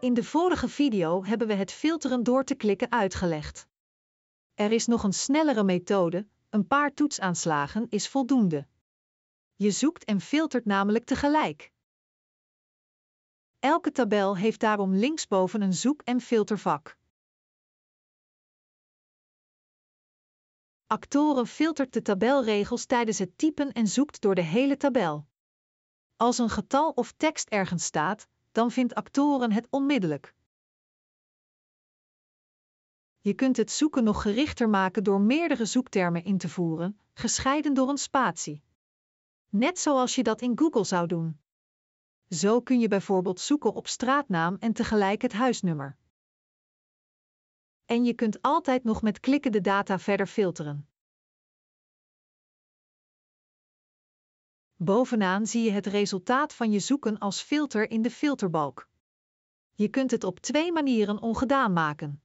In de vorige video hebben we het filteren door te klikken uitgelegd. Er is nog een snellere methode, een paar toetsaanslagen is voldoende. Je zoekt en filtert namelijk tegelijk. Elke tabel heeft daarom linksboven een zoek- en filtervak. Actoren filtert de tabelregels tijdens het typen en zoekt door de hele tabel. Als een getal of tekst ergens staat, dan vindt Actoren het onmiddellijk. Je kunt het zoeken nog gerichter maken door meerdere zoektermen in te voeren, gescheiden door een spatie. Net zoals je dat in Google zou doen. Zo kun je bijvoorbeeld zoeken op straatnaam en tegelijk het huisnummer. En je kunt altijd nog met klikken de data verder filteren. Bovenaan zie je het resultaat van je zoeken als filter in de filterbalk. Je kunt het op twee manieren ongedaan maken.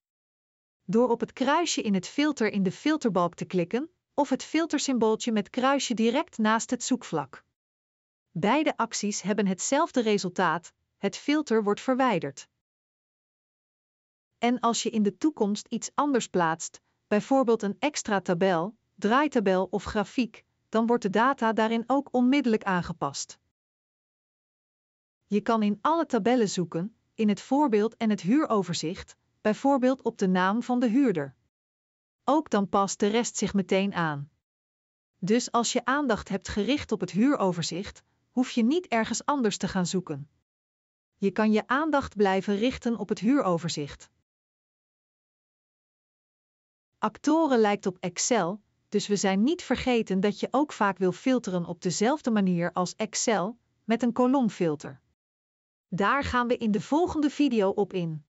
Door op het kruisje in het filter in de filterbalk te klikken, of het filtersymbooltje met kruisje direct naast het zoekvlak. Beide acties hebben hetzelfde resultaat, het filter wordt verwijderd. En als je in de toekomst iets anders plaatst, bijvoorbeeld een extra tabel, draaitabel of grafiek, dan wordt de data daarin ook onmiddellijk aangepast. Je kan in alle tabellen zoeken, in het voorbeeld en het huuroverzicht, bijvoorbeeld op de naam van de huurder. Ook dan past de rest zich meteen aan. Dus als je aandacht hebt gericht op het huuroverzicht, hoef je niet ergens anders te gaan zoeken. Je kan je aandacht blijven richten op het huuroverzicht. Actoren lijkt op Excel, dus we zijn niet vergeten dat je ook vaak wil filteren op dezelfde manier als Excel, met een kolomfilter. Daar gaan we in de volgende video op in.